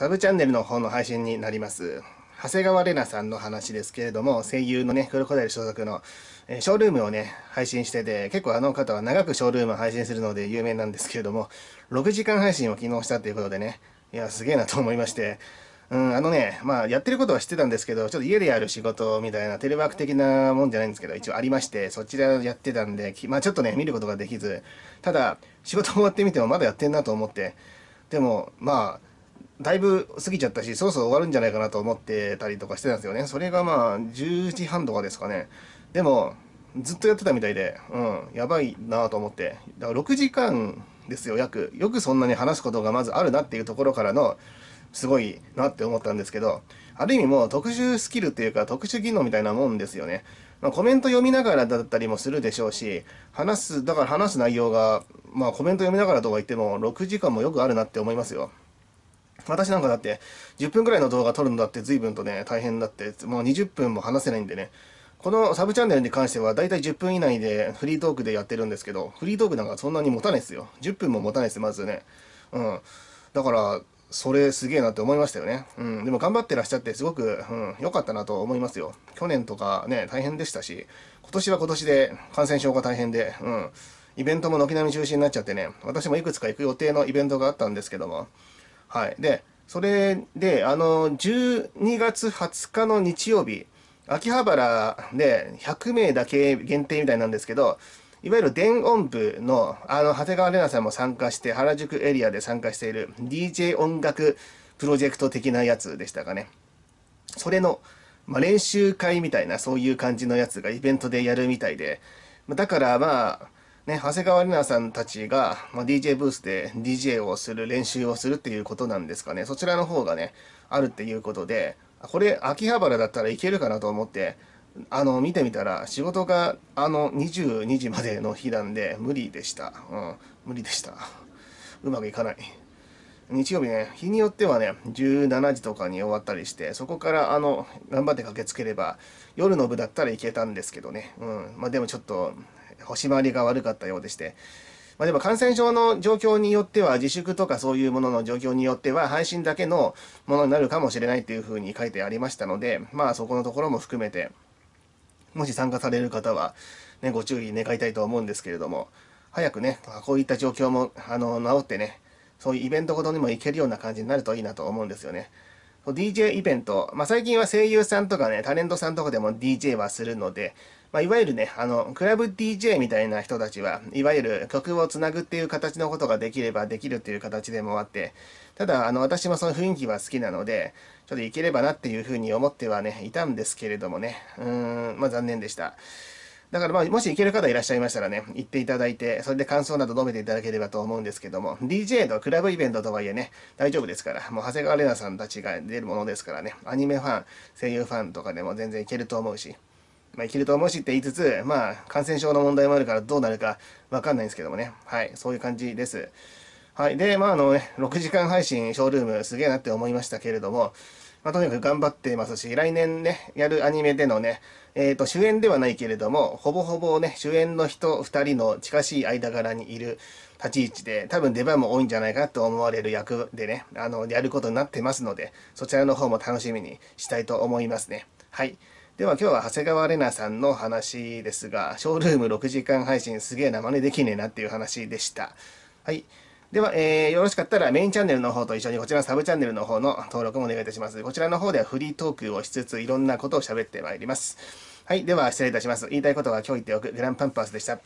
サブチャンネルの方の配信になります。長谷川玲奈さんの話ですけれども、声優のね、クロコダイル所属の、えー、ショールームをね、配信してて、結構あの方は長くショールーム配信するので有名なんですけれども、6時間配信を昨日したということでね、いや、すげえなと思いまして、うん、あのね、まあ、やってることは知ってたんですけど、ちょっと家でやる仕事みたいな、テレワーク的なもんじゃないんですけど、一応ありまして、そちらやってたんで、まあ、ちょっとね、見ることができず、ただ、仕事終わってみてもまだやってんなと思って、でも、まあ、だいぶ過ぎちゃったし、そろそろ終わるんじゃないかなと思ってたりとかしてたんですよね。それがまあ、10時半とかですかね。でも、ずっとやってたみたいで、うん、やばいなと思って。だから6時間ですよ、約。よくそんなに話すことがまずあるなっていうところからの、すごいなって思ったんですけど、ある意味もう特殊スキルっていうか特殊技能みたいなもんですよね。まあ、コメント読みながらだったりもするでしょうし、話す、だから話す内容が、まあコメント読みながらとか言っても6時間もよくあるなって思いますよ。私なんかだって、10分くらいの動画撮るのだって随分とね、大変だって、もう20分も話せないんでね、このサブチャンネルに関しては、だいたい10分以内でフリートークでやってるんですけど、フリートークなんかそんなに持たないですよ。10分も持たないです、まずね。うん。だから、それすげえなって思いましたよね。うん。でも頑張ってらっしゃって、すごく、うん、良かったなと思いますよ。去年とかね、大変でしたし、今年は今年で感染症が大変で、うん。イベントも軒並み中止になっちゃってね、私もいくつか行く予定のイベントがあったんですけども、はい。で、それで、あの、12月20日の日曜日、秋葉原で100名だけ限定みたいなんですけど、いわゆる電音部の、あの、長谷川玲奈さんも参加して、原宿エリアで参加している DJ 音楽プロジェクト的なやつでしたかね。それの、まあ、練習会みたいな、そういう感じのやつがイベントでやるみたいで、だからまあ、ね、長谷川里奈さんたちが、まあ、DJ ブースで DJ をする練習をするっていうことなんですかねそちらの方がねあるっていうことでこれ秋葉原だったらいけるかなと思ってあの見てみたら仕事があの22時までの日なんで無理でした、うん、無理でしたうまくいかない日曜日ね日によってはね17時とかに終わったりしてそこからあの頑張って駆けつければ夜の部だったらいけたんですけどね、うんまあ、でもちょっと星回りが悪かったようでして、まあ、でも感染症の状況によっては、自粛とかそういうものの状況によっては、配信だけのものになるかもしれないというふうに書いてありましたので、まあそこのところも含めて、もし参加される方は、ね、ご注意願いたいと思うんですけれども、早くね、こういった状況も、あの、治ってね、そういうイベントごとにも行けるような感じになるといいなと思うんですよね。DJ イベント、まあ、最近は声優さんとかね、タレントさんとかでも DJ はするので、まあ、いわゆるね、あの、クラブ DJ みたいな人たちは、いわゆる曲をつなぐっていう形のことができればできるっていう形でもあって、ただ、あの、私もその雰囲気は好きなので、ちょっといければなっていうふうに思ってはね、いたんですけれどもね、うーん、まあ、残念でした。だから、まあ、もし行ける方いらっしゃいましたらね、行っていただいて、それで感想など述べていただければと思うんですけども、DJ のクラブイベントとはいえね、大丈夫ですから、もう長谷川玲奈さんたちが出るものですからね、アニメファン、声優ファンとかでも全然行けると思うし、まあ、生ると思うしって言いつつ、まあ、感染症の問題もあるからどうなるかわかんないんですけどもね。はい、そういう感じです。はい、で、まあ、あのね、6時間配信、ショールームすげえなって思いましたけれども、まあ、とにかく頑張っていますし、来年ね、やるアニメでのね、えっ、ー、と、主演ではないけれども、ほぼほぼね、主演の人2人の近しい間柄にいる立ち位置で、多分出番も多いんじゃないかと思われる役でね、あの、やることになってますので、そちらの方も楽しみにしたいと思いますね。はい。では今日は長谷川玲奈さんの話ですが、ショールーム6時間配信すげえな真似できねえなっていう話でした。はい。では、えー、よろしかったらメインチャンネルの方と一緒にこちらのサブチャンネルの方の登録もお願いいたします。こちらの方ではフリートークをしつついろんなことを喋ってまいります。はい、では失礼いたします。言いたいことは今日言っておくグランパンパースでした。